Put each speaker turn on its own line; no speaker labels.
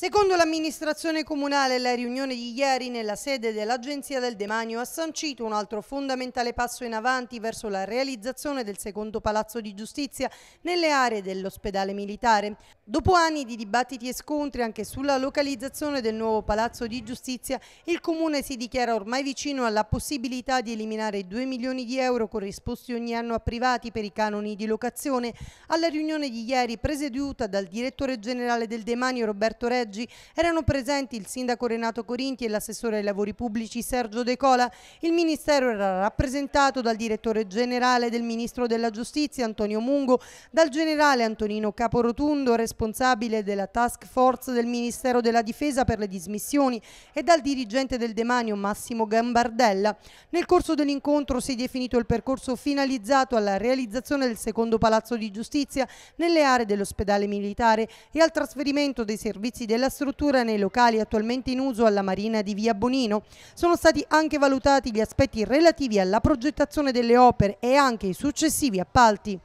Secondo l'amministrazione comunale, la riunione di ieri nella sede dell'Agenzia del Demanio ha sancito un altro fondamentale passo in avanti verso la realizzazione del secondo palazzo di giustizia nelle aree dell'ospedale militare. Dopo anni di dibattiti e scontri anche sulla localizzazione del nuovo palazzo di giustizia, il Comune si dichiara ormai vicino alla possibilità di eliminare 2 milioni di euro corrisposti ogni anno a privati per i canoni di locazione. Alla riunione di ieri, presieduta dal direttore generale del Demanio Roberto Redo, Parleggi. Erano presenti il sindaco Renato Corinti e l'assessore ai lavori pubblici Sergio De Cola. Il ministero era rappresentato dal direttore generale del ministro della giustizia Antonio Mungo, dal generale Antonino Caporotundo, responsabile della task force del ministero della difesa per le dismissioni e dal dirigente del demanio Massimo Gambardella. Nel corso dell'incontro si è definito il percorso finalizzato alla realizzazione del secondo palazzo di giustizia nelle aree dell'ospedale militare e al trasferimento dei servizi della della struttura nei locali attualmente in uso alla Marina di Via Bonino. Sono stati anche valutati gli aspetti relativi alla progettazione delle opere e anche i successivi appalti.